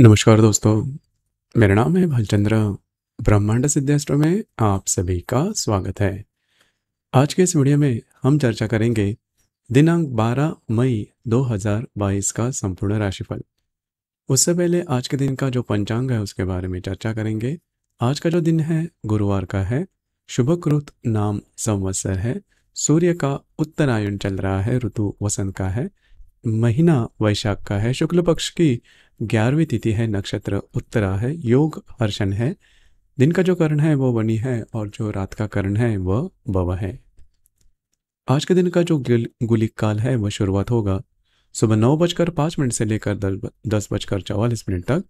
नमस्कार दोस्तों मेरा नाम है भालचंद्र ब्रह्मांड सिद्धेस्ट्र में आप सभी का स्वागत है आज के इस वीडियो में हम चर्चा करेंगे दिनांक 12 मई 2022 का संपूर्ण राशिफल उससे पहले आज के दिन का जो पंचांग है उसके बारे में चर्चा करेंगे आज का जो दिन है गुरुवार का है शुभकृत नाम संवत्सर है सूर्य का उत्तरायण चल रहा है ऋतु वसंत का है महीना वैशाख का है शुक्ल पक्ष की ग्यारहवीं तिथि है नक्षत्र उत्तरा है योग हर्षण है दिन का जो कर्ण है वह वनी है और जो रात का कर्ण है वह बव है आज के दिन का जो गुलिक काल है वह शुरुआत होगा सुबह नौ बजकर पांच मिनट से लेकर दस बजकर चौवालीस मिनट तक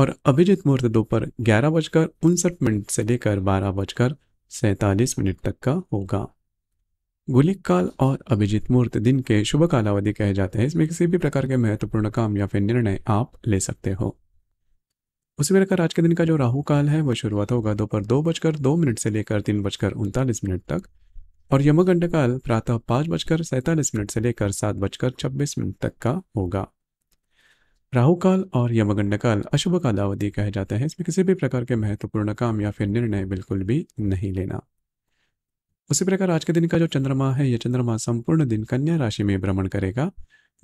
और अभिजित मुहूर्त दोपहर ग्यारह बजकर उनसठ मिनट से लेकर बारह बजकर सैतालीस मिनट तक का होगा गुलिक काल और अभिजीत मुहूर्त दिन के शुभ कालावधि कहे जाते हैं इसमें किसी भी प्रकार के महत्वपूर्ण काम या फिर निर्णय आप ले सकते हो उसी प्रकार आज के दिन का जो राहु काल है वह शुरुआत होगा दोपहर दो बजकर दो मिनट से लेकर तीन बजकर उनतालीस मिनट तक और यमगंड काल प्रातः पांच बजकर सैतालीस मिनट से लेकर सात बजकर छब्बीस मिनट तक का होगा राहु काल और यमगंड काल अशुभ कालावधि कहे जाते हैं इसमें किसी भी प्रकार के महत्वपूर्ण काम या फिर निर्णय बिल्कुल भी नहीं लेना उसी प्रकार आज के दिन का जो चंद्रमा है यह चंद्रमा संपूर्ण दिन कन्या राशि में भ्रमण करेगा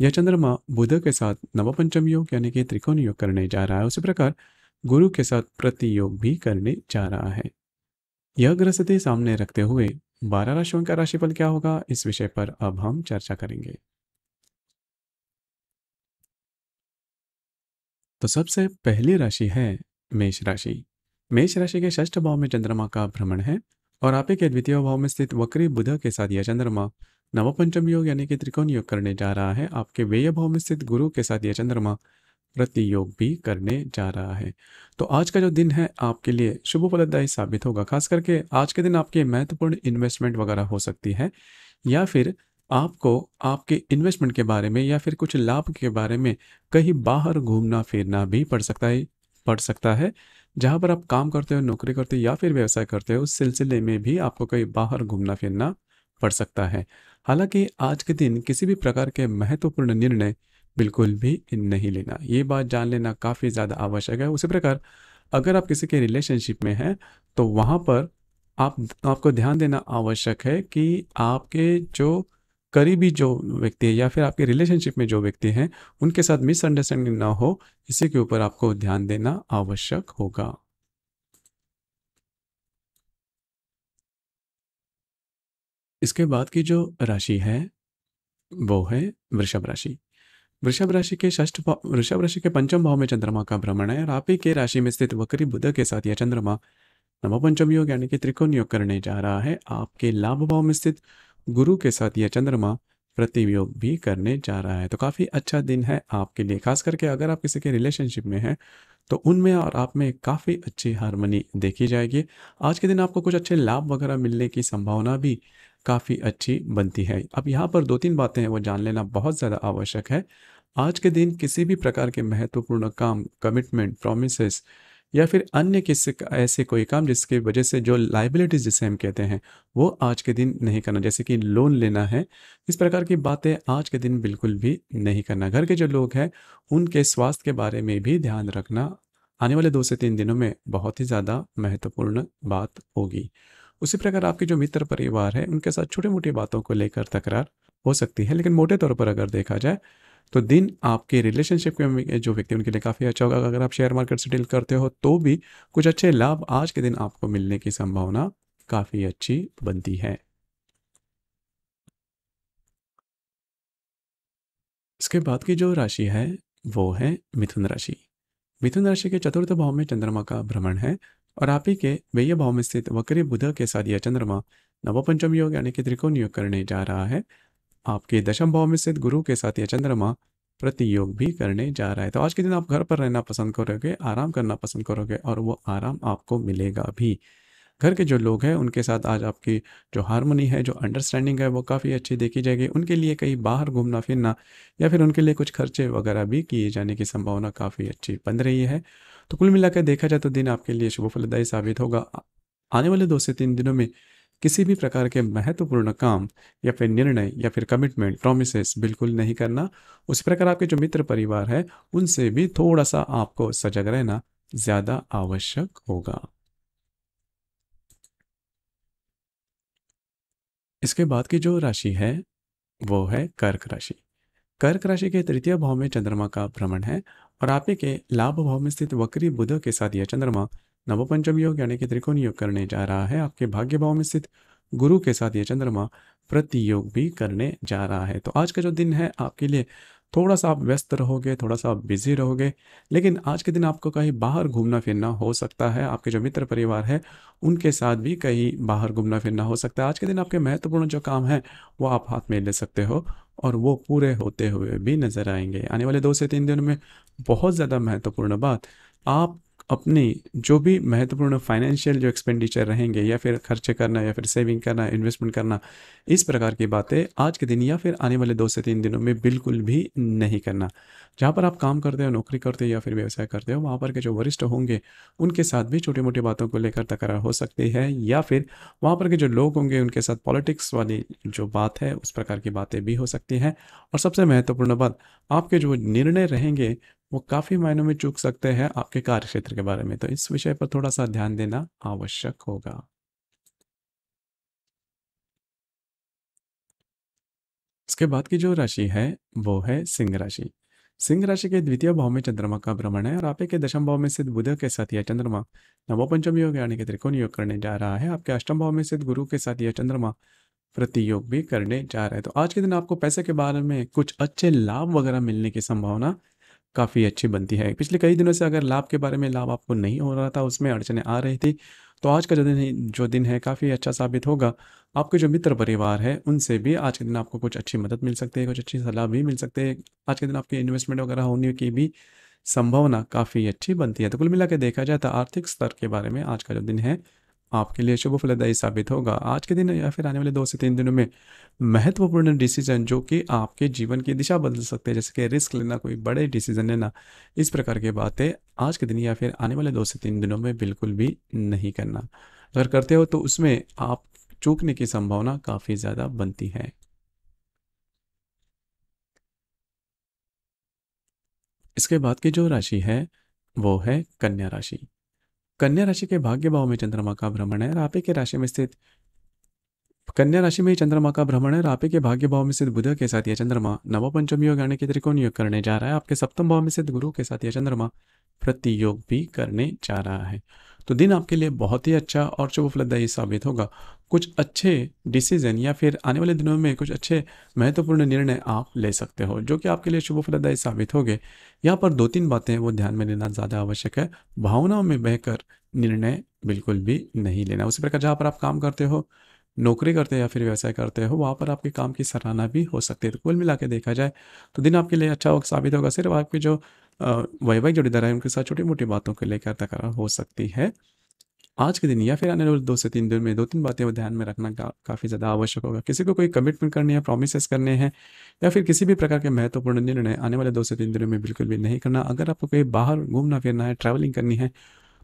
यह चंद्रमा बुध के साथ नवपंचम योग यानी कि त्रिकोण योग करने जा रहा है उसी प्रकार गुरु के साथ प्रति योग भी करने जा रहा है यह ग्रह स्थिति सामने रखते हुए बारह राशियों का राशिफल क्या होगा इस विषय पर अब हम चर्चा करेंगे तो सबसे पहली राशि है मेष राशि मेष राशि के ष्ठ भाव में चंद्रमा का भ्रमण है और आपे के द्वितीय भाव में स्थित वक्री बुध के साथ यह चंद्रमा नवपंचम योग यानी कि त्रिकोण योग करने जा रहा है आपके व्यय भाव में स्थित गुरु के साथ यह चंद्रमा प्रति योग भी करने जा रहा है तो आज का जो दिन है आपके लिए शुभ फलदायी साबित होगा खास करके आज के दिन आपके महत्वपूर्ण इन्वेस्टमेंट वगैरह हो सकती है या फिर आपको आपके इन्वेस्टमेंट के बारे में या फिर कुछ लाभ के बारे में कहीं बाहर घूमना फिरना भी पड़ सकता है पड़ सकता है जहाँ पर आप काम करते हो नौकरी करते हो या फिर व्यवसाय करते हो उस सिलसिले में भी आपको कहीं बाहर घूमना फिरना पड़ सकता है हालांकि आज के दिन किसी भी प्रकार के महत्वपूर्ण निर्णय बिल्कुल भी नहीं लेना ये बात जान लेना काफ़ी ज़्यादा आवश्यक है उसी प्रकार अगर आप किसी के रिलेशनशिप में हैं तो वहाँ पर आप आपको ध्यान देना आवश्यक है कि आपके जो करीबी जो व्यक्ति है या फिर आपके रिलेशनशिप में जो व्यक्ति हैं उनके साथ मिसअंडरस्टैंडिंग ना हो इसी के ऊपर आपको ध्यान देना आवश्यक होगा इसके बाद की जो राशि है वो है वृषभ राशि वृषभ राशि के षष्ठ वृषभ राशि के पंचम भाव में चंद्रमा का भ्रमण है और आप ही के राशि में स्थित वक्री बुध के साथ यह चंद्रमा नवपंचम योग यानी कि त्रिकोण योग करने जा रहा है आपके लाभ भाव में स्थित गुरु के साथ यह चंद्रमा प्रतियोग भी करने जा रहा है तो काफ़ी अच्छा दिन है आपके लिए खास करके अगर आप किसी के रिलेशनशिप में हैं तो उनमें और आप में काफ़ी अच्छी हारमोनी देखी जाएगी आज के दिन आपको कुछ अच्छे लाभ वगैरह मिलने की संभावना भी काफ़ी अच्छी बनती है अब यहाँ पर दो तीन बातें हैं वो जान लेना बहुत ज़्यादा आवश्यक है आज के दिन किसी भी प्रकार के महत्वपूर्ण काम कमिटमेंट प्रोमिस या फिर अन्य किसी ऐसे कोई काम जिसकी वजह से जो लाइबिलिटीज़ जिसे हम कहते हैं वो आज के दिन नहीं करना जैसे कि लोन लेना है इस प्रकार की बातें आज के दिन बिल्कुल भी नहीं करना घर के जो लोग हैं उनके स्वास्थ्य के बारे में भी ध्यान रखना आने वाले दो से तीन दिनों में बहुत ही ज़्यादा महत्वपूर्ण बात होगी उसी प्रकार आपके जो मित्र परिवार है उनके साथ छोटी मोटी बातों को लेकर तकरार हो सकती है लेकिन मोटे तौर पर अगर देखा जाए तो दिन आपके रिलेशनशिप के जो व्यक्ति उनके लिए काफ़ी अच्छा होगा अगर आप शेयर मार्केट से डील करते हो तो भी कुछ अच्छे लाभ आज के दिन आपको मिलने की संभावना काफ़ी अच्छी बनती है इसके बाद की जो राशि है वो है मिथुन राशि मिथुन राशि के चतुर्थ भाव में चंद्रमा का भ्रमण है और आप ही के वेय भाव में स्थित वक्री बुध के साथ यह चंद्रमा नवपंचम योग यानी कि त्रिकोण योग करने जा रहा है आपके दशम भाव में स्थित गुरु के साथ यह चंद्रमा प्रतियोग भी करने जा रहा है तो आज के दिन आप घर पर रहना पसंद करोगे आराम करना पसंद करोगे और वो आराम आपको मिलेगा भी घर के जो लोग हैं उनके साथ आज आपकी जो हारमोनी है जो अंडरस्टैंडिंग है वो काफ़ी अच्छी देखी जाएगी उनके लिए कहीं बाहर घूमना फिरना या फिर उनके लिए कुछ खर्चे वगैरह भी किए जाने की संभावना काफ़ी अच्छी बन रही है तो कुल मिलाकर देखा जाए तो दिन आपके लिए शुभ फलदायी साबित होगा आने वाले दो से तीन दिनों में किसी भी प्रकार के महत्वपूर्ण काम या फिर निर्णय या फिर कमिटमेंट प्रोमिस बिल्कुल नहीं करना उसी प्रकार आपके जो मित्र परिवार है उनसे भी थोड़ा सा आपको सजग रहना ज़्यादा आवश्यक होगा इसके बाद की जो राशि है वो है कर्क राशि कर्क राशि के तृतीय भाव में चंद्रमा का भ्रमण है और आपके लाभ भाव में स्थित वक्री बुध के साथ यह चंद्रमा नवपंचम योग यानी कि त्रिकोण योग करने जा रहा है आपके भाग्य भाव में स्थित गुरु के साथ ये चंद्रमा प्रति योग भी करने जा रहा है तो आज का जो दिन है आपके लिए थोड़ा सा आप व्यस्त रहोगे थोड़ा सा आप बिजी रहोगे लेकिन आज के दिन आपको कहीं बाहर घूमना फिरना हो सकता है आपके जो मित्र परिवार है उनके साथ भी कहीं बाहर घूमना फिरना हो सकता है आज के दिन आपके महत्वपूर्ण जो काम है वो आप हाथ में ले सकते हो और वो पूरे होते हुए भी नज़र आएंगे आने वाले दो से तीन दिनों में बहुत ज़्यादा महत्वपूर्ण बात आप अपनी जो भी महत्वपूर्ण फाइनेंशियल जो एक्सपेंडिचर रहेंगे या फिर खर्चे करना या फिर सेविंग करना इन्वेस्टमेंट करना इस प्रकार की बातें आज के दिन या फिर आने वाले दो से तीन दिनों में बिल्कुल भी नहीं करना जहाँ पर आप काम करते हो नौकरी करते हो या फिर व्यवसाय करते हो वहाँ पर के जो वरिष्ठ होंगे उनके साथ भी छोटी मोटी बातों को लेकर तकरार हो सकती है या फिर वहाँ पर के जो लोग होंगे उनके साथ पॉलिटिक्स वाली जो बात है उस प्रकार की बातें भी हो सकती हैं और सबसे महत्वपूर्ण बात आपके जो निर्णय रहेंगे वो काफ़ी मायनों में चूक सकते हैं आपके कार्य क्षेत्र के बारे में तो इस विषय पर थोड़ा सा ध्यान देना आवश्यक होगा इसके बाद की जो राशि है वो है सिंह राशि सिंह राशि के द्वितीय भाव में चंद्रमा का भ्रमण है और आपके के दशम भाव में सिद्ध बुध के साथ यह चंद्रमा नवो पंचम योग यानी कि त्रिकोण योग करने जा रहा है आपके अष्टम भाव में सिद्ध गुरु के साथ यह चंद्रमा प्रतियोग भी करने जा रहा है तो आज के दिन आपको पैसे के बारे में कुछ अच्छे लाभ वगैरह मिलने की संभावना काफ़ी अच्छी बनती है पिछले कई दिनों से अगर लाभ के बारे में लाभ आपको नहीं हो रहा था उसमें अड़चने आ रही थी तो आज का जो दिन जो दिन है काफ़ी अच्छा साबित होगा आपके जो मित्र परिवार है उनसे भी आज के दिन आपको कुछ अच्छी मदद मिल सकती है कुछ अच्छी सलाह भी मिल सकती है आज के दिन आपकी इन्वेस्टमेंट वगैरह होने की भी संभावना काफ़ी अच्छी बनती है तो कुल मिला देखा जाए तो आर्थिक स्तर के बारे में आज का जो दिन है आपके लिए शुभ फलदायी साबित होगा आज के दिन या फिर आने वाले दो से तीन दिनों में महत्वपूर्ण डिसीजन जो कि आपके जीवन की दिशा बदल सकते हैं जैसे कि रिस्क लेना कोई बड़े डिसीजन लेना इस प्रकार की बातें आज के दिन या फिर आने वाले दो से तीन दिनों में बिल्कुल भी नहीं करना अगर करते हो तो उसमें आप चूकने की संभावना काफ़ी ज़्यादा बनती है इसके बाद की जो राशि है वो है कन्या राशि कन्या राशि के भाग्य भाव में चंद्रमा का भ्रमण है रापे के राशि में स्थित कन्या राशि में चंद्रमा का भ्रमण है रापे के भाग्य भाव में स्थित बुध के साथ यह चंद्रमा नव योग यानी कि त्रिकोण योग करने जा रहा है आपके सप्तम भाव में स्थित गुरु के साथ यह चंद्रमा प्रतियोग भी करने जा रहा है तो दिन आपके लिए बहुत ही अच्छा और शुभ फलदायी साबित होगा कुछ अच्छे डिसीजन या फिर आने वाले दिनों में कुछ अच्छे महत्वपूर्ण निर्णय आप ले सकते हो जो कि आपके लिए शुभ फलदायी साबित होंगे यहाँ पर दो तीन बातें वो ध्यान में लेना ज़्यादा आवश्यक है भावनाओं में बहकर निर्णय बिल्कुल भी नहीं लेना उसी प्रकार जहाँ पर आप काम करते हो नौकरी करते हैं या फिर व्यवसाय करते हो वहाँ पर आपके काम की सराहना भी हो सकती है तो कुल मिला के देखा जाए तो दिन आपके लिए अच्छा वक्त साबित होगा सिर्फ आपके जो वैवाहिक जोड़ीदार है उनके साथ छोटी मोटी बातों को लेकर तकरार हो सकती है आज के दिन या फिर आने वाले दो से तीन दिन में दो तीन बातें ध्यान में रखना का, काफ़ी ज़्यादा आवश्यक होगा किसी को कोई कमिटमेंट करनी है प्रोमिस करने हैं या फिर किसी भी प्रकार के महत्वपूर्ण निर्णय आने वाले दो से तीन दिनों में बिल्कुल भी नहीं करना अगर आपको कहीं बाहर घूमना फिरना है ट्रैवलिंग करनी है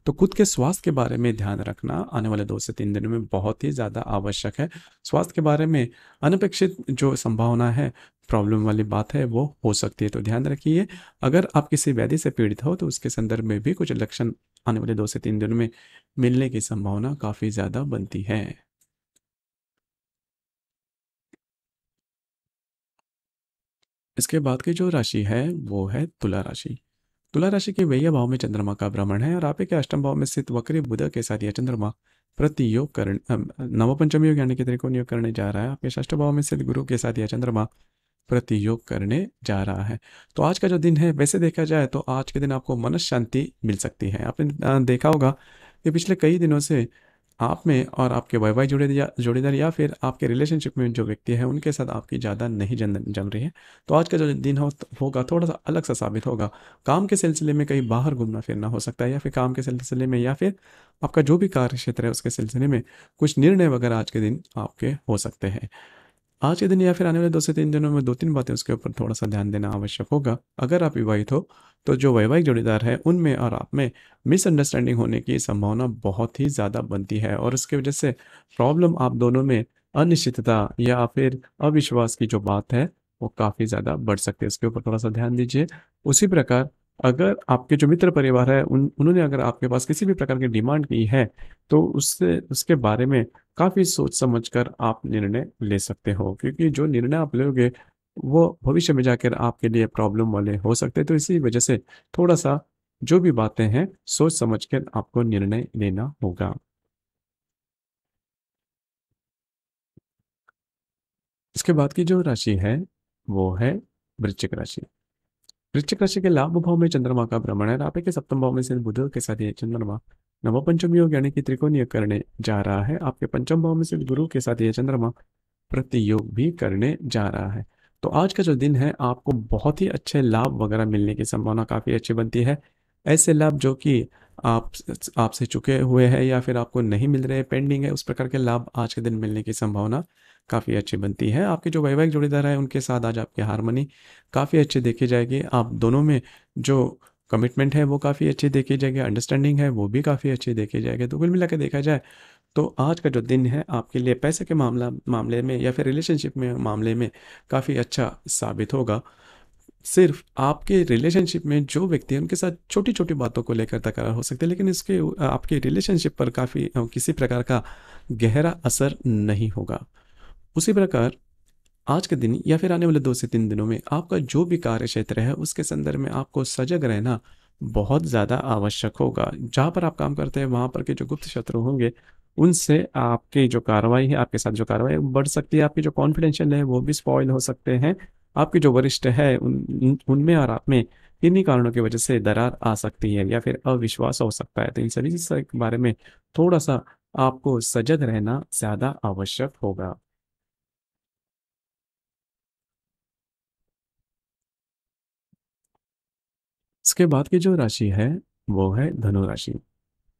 तो खुद के स्वास्थ्य के बारे में ध्यान रखना आने वाले दो से तीन दिनों में बहुत ही ज़्यादा आवश्यक है स्वास्थ्य के बारे में अनपेक्षित जो संभावना है प्रॉब्लम वाली बात है वो हो सकती है तो ध्यान रखिए अगर आप किसी व्याधि से पीड़ित हो तो उसके संदर्भ में भी कुछ लक्षण आने वाले दो से तीन दिनों में मिलने की संभावना काफ़ी ज़्यादा बनती है इसके बाद की जो राशि है वो है तुला राशि तुला राशि के व्यय भाव में चंद्रमा का भ्रमण है और आप आपके अष्टम भाव में स्थित वक्री बुध के साथ यह चंद्रमा प्रति योग करण नवपंचम योग यानी कि त्रिकोण योग करने जा रहा है आपके षष्ठ भाव में स्थित गुरु के साथ यह चंद्रमा प्रति योग करने जा रहा है तो आज का जो दिन है वैसे देखा जाए तो आज के दिन आपको मन शांति मिल सकती है आपने देखा होगा कि पिछले कई दिनों से आप में और आपके वाई वाई जुड़े जोड़ीदार या फिर आपके रिलेशनशिप में जो व्यक्ति है उनके साथ आपकी ज़्यादा नहीं जन जम रही है तो आज का जो दिन हो होगा थोड़ा सा अलग सा साबित होगा काम के सिलसिले में कहीं बाहर घूमना फिरना हो सकता है या फिर काम के सिलसिले में या फिर आपका जो भी कार्य क्षेत्र है उसके सिलसिले में कुछ निर्णय वगैरह आज के दिन आपके हो सकते हैं आज के दिन या फिर आने वाले दो से तीन दिनों में दो तीन बातें उसके ऊपर थोड़ा सा ध्यान देना आवश्यक होगा अगर आप विवाहित हो तो जो वैवाहिक जोड़ीदार है उनमें और आप में मिसअंडरस्टैंडिंग होने की संभावना बहुत ही ज़्यादा बनती है और उसके वजह से प्रॉब्लम आप दोनों में अनिश्चितता या फिर अविश्वास की जो बात है वो काफ़ी ज़्यादा बढ़ सकती है उसके ऊपर थोड़ा सा ध्यान दीजिए उसी प्रकार अगर आपके जो मित्र परिवार है उन उन्होंने अगर आपके पास किसी भी प्रकार की डिमांड की है तो उससे उसके बारे में काफ़ी सोच समझ कर आप निर्णय ले सकते हो क्योंकि जो निर्णय आप लोगे वो भविष्य में जाकर आपके लिए प्रॉब्लम वाले हो सकते हैं तो इसी वजह से थोड़ा सा जो भी बातें हैं सोच समझ कर आपको निर्णय लेना होगा इसके बाद की जो राशि है वो है वृश्चिक राशि वृश्चिक राशि के लाभ भाव में चंद्रमा का भ्रमण है रापे के सप्तम भाव में से बुध के साथ ये चंद्रमा नव पंचम योग यानी कि त्रिकोणीय करने जा रहा है आपके पंचम भाव में से गुरु के साथ ये चंद्रमा प्रतियोग भी करने जा रहा है तो आज का जो दिन है आपको बहुत ही अच्छे लाभ वगैरह मिलने की संभावना काफ़ी अच्छी बनती है ऐसे लाभ जो कि आप आपसे चुके हुए हैं या फिर आपको नहीं मिल रहे पेंडिंग है उस प्रकार के लाभ आज के दिन मिलने की संभावना काफ़ी अच्छी बनती है आपके जो वैवाहिक जोड़ीदार है उनके साथ आज आपकी हारमोनी काफ़ी अच्छी देखी जाएगी आप दोनों में जो कमिटमेंट है वो काफ़ी अच्छी देखी जाएगी अंडरस्टैंडिंग है वो भी काफ़ी अच्छी देखी जाएगी तो कुल मिला के देखा जाए तो आज का जो दिन है आपके लिए पैसे के मामला मामले में या फिर रिलेशनशिप में मामले में काफ़ी अच्छा साबित होगा सिर्फ आपके रिलेशनशिप में जो व्यक्ति है उनके साथ छोटी छोटी बातों को लेकर तकरार हो सकती है लेकिन इसके आपके रिलेशनशिप पर काफ़ी किसी प्रकार का गहरा असर नहीं होगा उसी प्रकार आज के दिन या फिर आने वाले दो से तीन दिनों में आपका जो भी कार्य क्षेत्र है उसके संदर्भ में आपको सजग रहना बहुत ज़्यादा आवश्यक होगा जहाँ पर आप काम करते हैं वहाँ पर के जो गुप्त शत्रु होंगे उनसे आपकी जो कार्रवाई है आपके साथ जो कार्रवाई बढ़ सकती है आपकी जो कॉन्फिडेंशियल है वो भी स्पॉइल हो सकते हैं आपके जो वरिष्ठ है उन उनमें और आप में इन्हीं कारणों की वजह से दरार आ सकती है या फिर अविश्वास हो सकता है तो इन सभी के बारे में थोड़ा सा आपको सजग रहना ज़्यादा आवश्यक होगा इसके बाद की जो राशि है वो है धनु राशि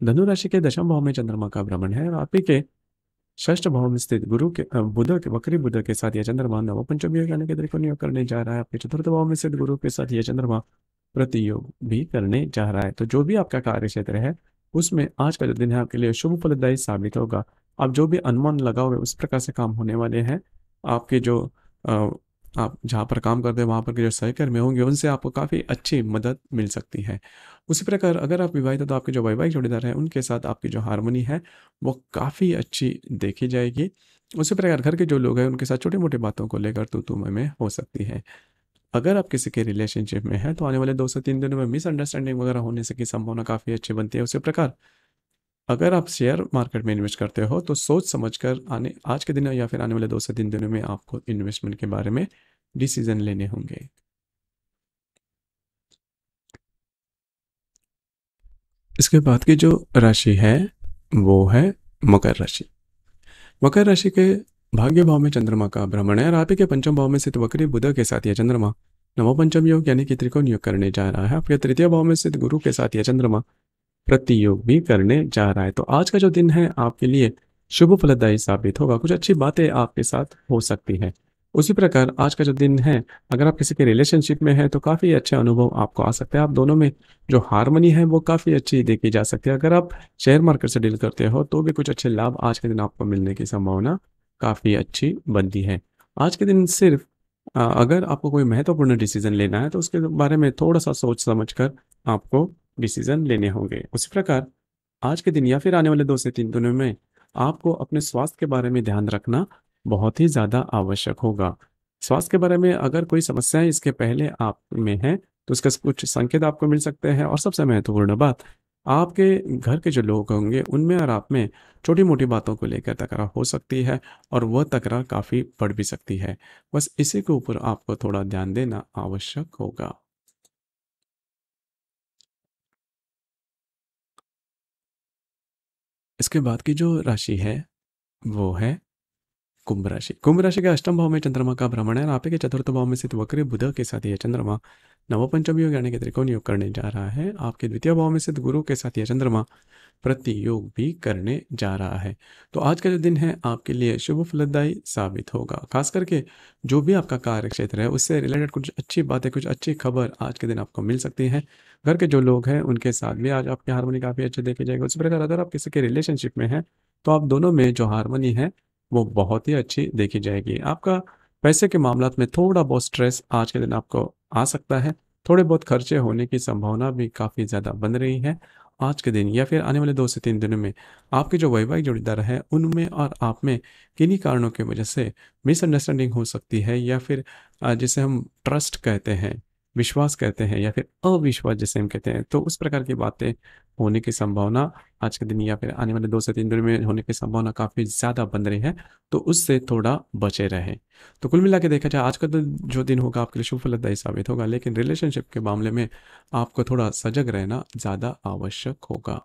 धनु राशि के दशम भाव में चंद्रमा का भ्रमण है और आप ही के षष्ठ भाव में स्थित गुरु के बुध के वक्री बुध के साथ यह चंद्रमा नव पंचमी योग के तरीके नियोग करने जा रहा है आपके चतुर्थ भाव में स्थित गुरु के साथ यह चंद्रमा प्रतियोग भी करने जा रहा है तो जो भी आपका कार्य क्षेत्र है उसमें आज का जो दिन है आपके लिए शुभ फलदायी साबित होगा आप जो भी अनुमान लगाओगे उस प्रकार से काम होने वाले हैं आपके जो आप जहाँ पर काम करते हैं वहाँ पर के जो सहकर्मी होंगे उनसे आपको काफ़ी अच्छी मदद मिल सकती है उसी प्रकार अगर आप विवाहित हैं तो आपके जो वैवाहिक जोड़ीदार हैं उनके साथ आपकी जो हारमोनी है वो काफ़ी अच्छी देखी जाएगी उसी प्रकार घर के जो लोग हैं उनके साथ छोटी मोटी बातों को लेकर तो तुम में हो सकती है अगर आप किसी के रिलेशनशिप में हैं तो आने वाले दो से तीन दिनों में मिसअंडरस्टैंडिंग वगैरह होने से की संभावना काफ़ी अच्छी बनती है उसी प्रकार अगर आप शेयर मार्केट में इन्वेस्ट करते हो तो सोच समझ कर आने आज के दिन या फिर आने वाले दो से तीन दिनों में आपको इन्वेस्टमेंट के बारे में डिसीजन लेने होंगे इसके बाद की जो राशि है वो है मकर राशि मकर राशि के भाग्य भाव में चंद्रमा का भ्रमण है और के पंचम भाव में स्थित वक्री बुध के साथ यह चंद्रमा नवो पंचम योग यानी कि त्रिकोण योग करने जा रहा है आपके तृतीय भाव में स्थित गुरु के साथ यह चंद्रमा प्रतियोग भी करने जा रहा है तो आज का जो दिन है आपके लिए शुभ फलदायी साबित होगा कुछ अच्छी बातें आपके साथ हो सकती है उसी प्रकार आज का जो दिन है अगर आप किसी के रिलेशनशिप में हैं तो काफ़ी अच्छे अनुभव आपको आ सकते हैं आप दोनों में जो हारमोनी है वो काफ़ी अच्छी देखी जा सकती है अगर आप शेयर मार्केट से डील करते हो तो भी कुछ अच्छे लाभ आज के दिन आपको मिलने की संभावना काफ़ी अच्छी बनती है आज के दिन सिर्फ अगर आपको कोई महत्वपूर्ण डिसीजन लेना है तो उसके बारे में थोड़ा सा सोच समझ कर आपको डिसीजन लेने होंगे उसी प्रकार आज के दिन या फिर आने वाले दो से तीन दिनों में आपको अपने स्वास्थ्य के बारे में ध्यान रखना बहुत ही ज़्यादा आवश्यक होगा स्वास्थ्य के बारे में अगर कोई समस्याएं इसके पहले आप में है तो उसका कुछ संकेत आपको मिल सकते हैं और सबसे महत्वपूर्ण बात आपके घर के जो लोग होंगे उनमें और आप में छोटी मोटी बातों को लेकर तकरार हो सकती है और वह तकरार काफ़ी बढ़ भी सकती है बस इसी के ऊपर आपको थोड़ा ध्यान देना आवश्यक होगा इसके बाद की जो राशि है वो है कुंभ राशि कुंभ राशि के अष्टम भाव में चंद्रमा का भ्रमण है आपके चतुर्थ भाव में स्थित वक्री बुध के साथ यह चंद्रमा नवपंचम योग यानी कि त्रिकोण योग करने जा रहा है आपके द्वितीय भाव में स्थित गुरु के साथ यह चंद्रमा प्रतियोग भी करने जा रहा है तो आज का जो दिन है आपके लिए शुभ फलदायी साबित होगा खास करके जो भी आपका कार्य क्षेत्र है उससे रिलेटेड कुछ अच्छी बातें कुछ अच्छी खबर आज के दिन आपको मिल सकती है घर के जो लोग हैं उनके साथ भी आज आपकी हारमोनी काफ़ी अच्छे देखे जाएगा उसी प्रकार अगर आप किसी के रिलेशनशिप में हैं तो आप दोनों में जो हारमोनी है वो बहुत ही अच्छी देखी जाएगी आपका पैसे के मामला में थोड़ा बहुत स्ट्रेस आज के दिन आपको आ सकता है थोड़े बहुत खर्चे होने की संभावना भी काफ़ी ज़्यादा बन रही है आज के दिन या फिर आने वाले दो से तीन दिनों में आपके जो वैवाहिक जोड़ीदार है उनमें और आप में किन्हीं कारणों की वजह से मिसअंडरस्टैंडिंग हो सकती है या फिर जिसे हम ट्रस्ट कहते हैं विश्वास कहते हैं या फिर अविश्वास जिसे हम कहते हैं तो उस प्रकार की बातें होने की संभावना आज के दिन या फिर आने वाले दो से तीन दिन में होने की संभावना काफ़ी ज़्यादा बन रही है तो उससे थोड़ा बचे रहे तो कुल मिला के देखा जाए आज का तो जो दिन होगा आपके लिए शुभ साबित होगा लेकिन रिलेशनशिप के मामले में आपको थोड़ा सजग रहना ज़्यादा आवश्यक होगा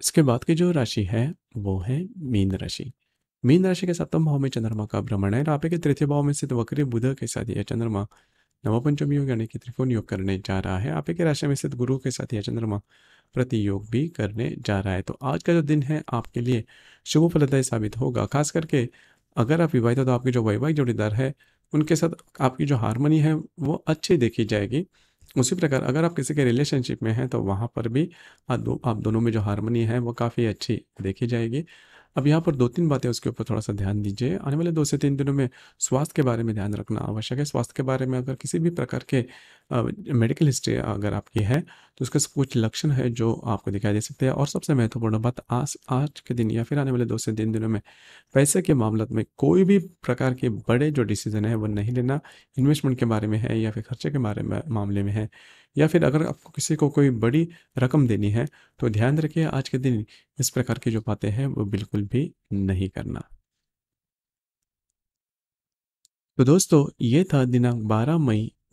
इसके बाद की जो राशि है वो है मीन राशि मीन राशि के सप्तम भाव में चंद्रमा का भ्रमण है आपके तृतीय भाव में स्थित वक्री बुध के साथ यह चंद्रमा नवपंचमी योग यानी कि त्रिकोण योग करने जा रहा है आपके की राशि में स्थित गुरु के साथ यह चंद्रमा प्रति योग भी करने जा रहा है तो आज का जो दिन है आपके लिए शुभ फलदायी साबित होगा खास करके अगर आप विवाहित हो तो आपके जो वैवाहिक जोड़ीदार है उनके साथ आपकी जो हारमोनी है वो अच्छी देखी जाएगी उसी प्रकार अगर आप किसी के रिलेशनशिप में हैं तो वहाँ पर भी आप, दो, आप दोनों में जो हारमोनी है वो काफ़ी अच्छी देखी जाएगी अब यहाँ पर दो तीन बातें उसके ऊपर थोड़ा सा ध्यान दीजिए आने वाले दो से तीन दिनों में स्वास्थ्य के बारे में ध्यान रखना आवश्यक है स्वास्थ्य के बारे में अगर किसी भी प्रकार के मेडिकल हिस्ट्री अगर आपकी है तो इसके कुछ लक्षण है जो आपको दिखाई दे सकते हैं और सबसे महत्वपूर्ण बात आज आज के दिन या फिर आने वाले दो से तीन दिनों में पैसे के मामले में कोई भी प्रकार के बड़े जो डिसीजन है वो नहीं लेना इन्वेस्टमेंट के बारे में है या फिर खर्चे के बारे में मामले में है या फिर अगर आपको किसी को कोई बड़ी रकम देनी है तो ध्यान रखिए आज के दिन इस प्रकार की जो बातें हैं वो बिल्कुल भी नहीं करना तो दोस्तों ये था दिनांक 12 मई